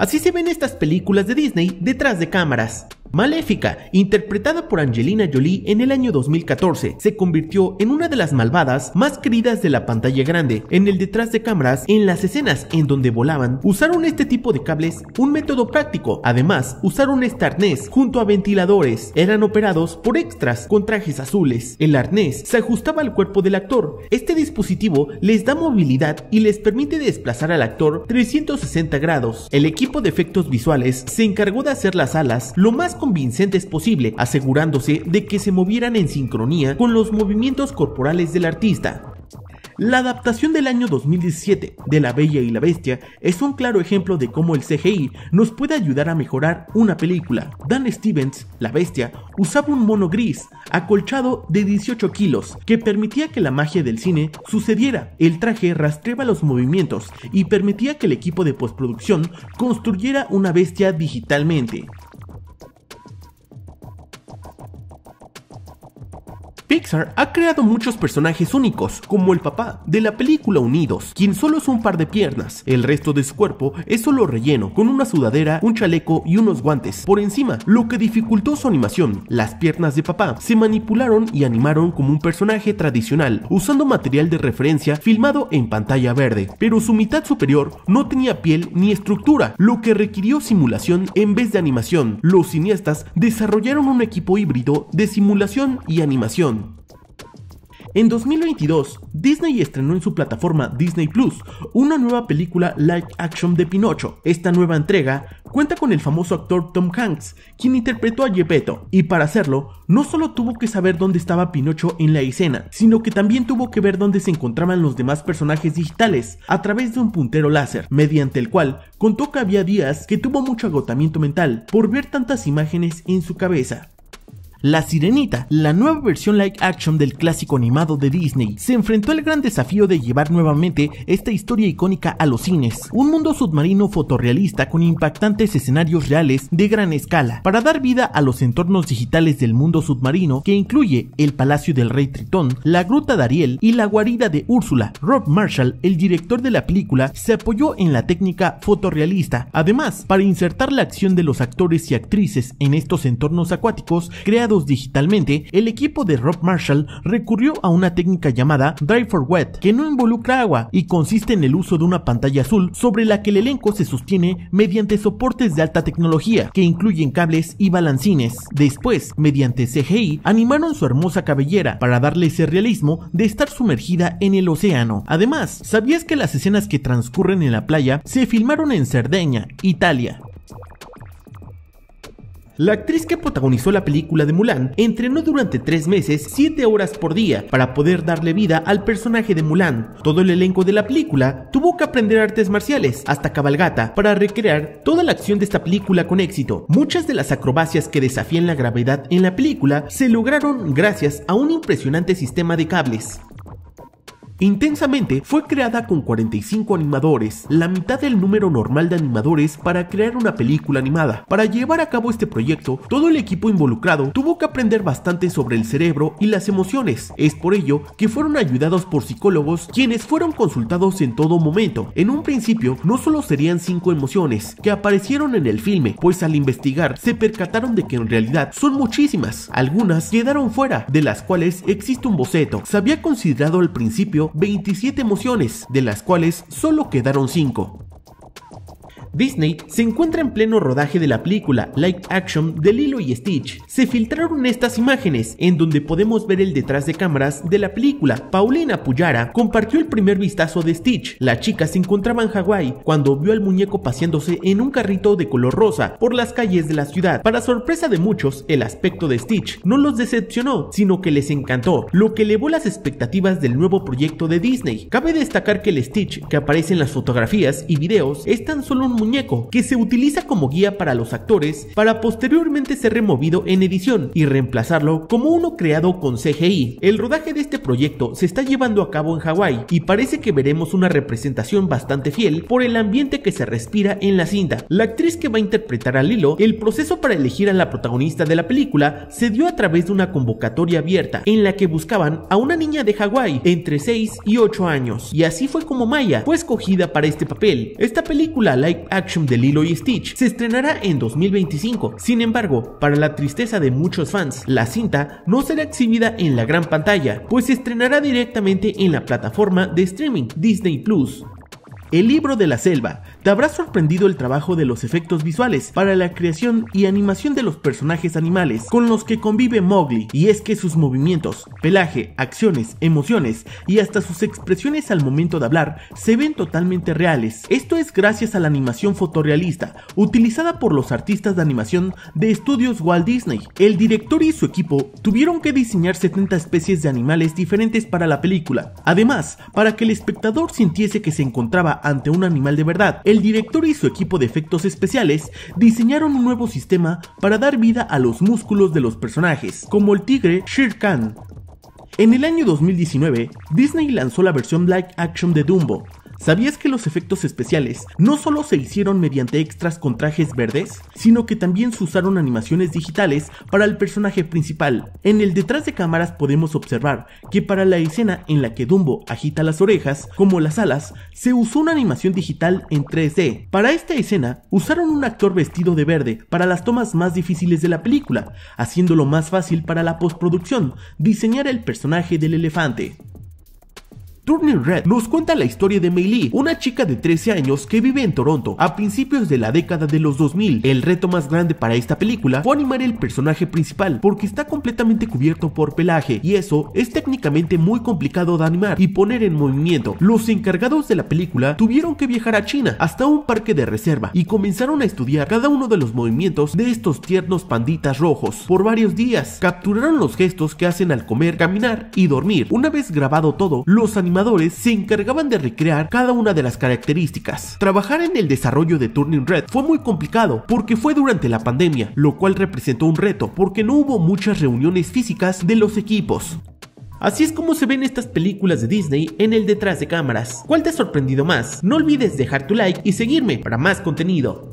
Así se ven estas películas de Disney detrás de cámaras. Maléfica, interpretada por Angelina Jolie en el año 2014, se convirtió en una de las malvadas más queridas de la pantalla grande. En el detrás de cámaras, en las escenas en donde volaban, usaron este tipo de cables, un método práctico. Además, usaron este arnés junto a ventiladores. Eran operados por extras con trajes azules. El arnés se ajustaba al cuerpo del actor. Este dispositivo les da movilidad y les permite desplazar al actor 360 grados. El equipo de efectos visuales se encargó de hacer las alas lo más es posible, asegurándose de que se movieran en sincronía con los movimientos corporales del artista. La adaptación del año 2017 de La Bella y la Bestia es un claro ejemplo de cómo el CGI nos puede ayudar a mejorar una película. Dan Stevens, la bestia, usaba un mono gris, acolchado de 18 kilos, que permitía que la magia del cine sucediera. El traje rastreaba los movimientos y permitía que el equipo de postproducción construyera una bestia digitalmente. Pixar ha creado muchos personajes únicos, como el papá de la película Unidos, quien solo es un par de piernas. El resto de su cuerpo es solo relleno, con una sudadera, un chaleco y unos guantes por encima, lo que dificultó su animación. Las piernas de papá se manipularon y animaron como un personaje tradicional, usando material de referencia filmado en pantalla verde, pero su mitad superior no tenía piel ni estructura, lo que requirió simulación en vez de animación. Los cineastas desarrollaron un equipo híbrido de simulación y animación en 2022, Disney estrenó en su plataforma Disney Plus una nueva película live action de Pinocho. Esta nueva entrega cuenta con el famoso actor Tom Hanks, quien interpretó a Gepetto, y para hacerlo, no solo tuvo que saber dónde estaba Pinocho en la escena, sino que también tuvo que ver dónde se encontraban los demás personajes digitales a través de un puntero láser, mediante el cual contó que había días que tuvo mucho agotamiento mental por ver tantas imágenes en su cabeza. La Sirenita, la nueva versión live action del clásico animado de Disney, se enfrentó al gran desafío de llevar nuevamente esta historia icónica a los cines, un mundo submarino fotorrealista con impactantes escenarios reales de gran escala, para dar vida a los entornos digitales del mundo submarino que incluye el Palacio del Rey Tritón, la Gruta de Ariel y la guarida de Úrsula. Rob Marshall, el director de la película, se apoyó en la técnica fotorrealista, además para insertar la acción de los actores y actrices en estos entornos acuáticos, creados digitalmente, el equipo de Rob Marshall recurrió a una técnica llamada drive for Wet, que no involucra agua y consiste en el uso de una pantalla azul sobre la que el elenco se sostiene mediante soportes de alta tecnología, que incluyen cables y balancines. Después, mediante CGI, animaron su hermosa cabellera para darle ese realismo de estar sumergida en el océano. Además, ¿sabías que las escenas que transcurren en la playa se filmaron en Cerdeña, Italia? La actriz que protagonizó la película de Mulan entrenó durante tres meses, siete horas por día, para poder darle vida al personaje de Mulan. Todo el elenco de la película tuvo que aprender artes marciales, hasta cabalgata, para recrear toda la acción de esta película con éxito. Muchas de las acrobacias que desafían la gravedad en la película se lograron gracias a un impresionante sistema de cables. Intensamente fue creada con 45 animadores, la mitad del número normal de animadores para crear una película animada. Para llevar a cabo este proyecto, todo el equipo involucrado tuvo que aprender bastante sobre el cerebro y las emociones. Es por ello que fueron ayudados por psicólogos quienes fueron consultados en todo momento. En un principio no solo serían cinco emociones que aparecieron en el filme, pues al investigar se percataron de que en realidad son muchísimas. Algunas quedaron fuera, de las cuales existe un boceto. Se había considerado al principio 27 mociones, de las cuales solo quedaron 5. Disney se encuentra en pleno rodaje de la película Light action de Lilo y Stitch. Se filtraron estas imágenes en donde podemos ver el detrás de cámaras de la película. Paulina Puyara compartió el primer vistazo de Stitch. La chica se encontraba en Hawái cuando vio al muñeco paseándose en un carrito de color rosa por las calles de la ciudad. Para sorpresa de muchos, el aspecto de Stitch no los decepcionó, sino que les encantó, lo que elevó las expectativas del nuevo proyecto de Disney. Cabe destacar que el Stitch que aparece en las fotografías y videos es tan solo un muñeco, que se utiliza como guía para los actores para posteriormente ser removido en edición y reemplazarlo como uno creado con CGI. El rodaje de este proyecto se está llevando a cabo en Hawái y parece que veremos una representación bastante fiel por el ambiente que se respira en la cinta. La actriz que va a interpretar a Lilo, el proceso para elegir a la protagonista de la película se dio a través de una convocatoria abierta en la que buscaban a una niña de Hawái entre 6 y 8 años y así fue como Maya fue escogida para este papel. Esta película, Like action de Lilo y Stitch se estrenará en 2025. Sin embargo, para la tristeza de muchos fans, la cinta no será exhibida en la gran pantalla, pues se estrenará directamente en la plataforma de streaming Disney Plus. El libro de la selva. Te habrá sorprendido el trabajo de los efectos visuales para la creación y animación de los personajes animales con los que convive Mowgli, y es que sus movimientos, pelaje, acciones, emociones y hasta sus expresiones al momento de hablar se ven totalmente reales. Esto es gracias a la animación fotorrealista utilizada por los artistas de animación de estudios Walt Disney. El director y su equipo tuvieron que diseñar 70 especies de animales diferentes para la película. Además, para que el espectador sintiese que se encontraba ante un animal de verdad. El director y su equipo de efectos especiales diseñaron un nuevo sistema para dar vida a los músculos de los personajes, como el tigre Shere Khan. En el año 2019, Disney lanzó la versión Black action de Dumbo, ¿Sabías que los efectos especiales no solo se hicieron mediante extras con trajes verdes, sino que también se usaron animaciones digitales para el personaje principal? En el detrás de cámaras podemos observar que para la escena en la que Dumbo agita las orejas, como las alas, se usó una animación digital en 3D. Para esta escena, usaron un actor vestido de verde para las tomas más difíciles de la película, haciéndolo más fácil para la postproducción, diseñar el personaje del elefante. Turning Red nos cuenta la historia de Mei Lee, una chica de 13 años que vive en Toronto a principios de la década de los 2000. El reto más grande para esta película fue animar el personaje principal porque está completamente cubierto por pelaje y eso es técnicamente muy complicado de animar y poner en movimiento. Los encargados de la película tuvieron que viajar a China hasta un parque de reserva y comenzaron a estudiar cada uno de los movimientos de estos tiernos panditas rojos. Por varios días capturaron los gestos que hacen al comer, caminar y dormir. Una vez grabado todo, los animales se encargaban de recrear cada una de las características. Trabajar en el desarrollo de Turning Red fue muy complicado porque fue durante la pandemia, lo cual representó un reto porque no hubo muchas reuniones físicas de los equipos. Así es como se ven estas películas de Disney en el detrás de cámaras. ¿Cuál te ha sorprendido más? No olvides dejar tu like y seguirme para más contenido.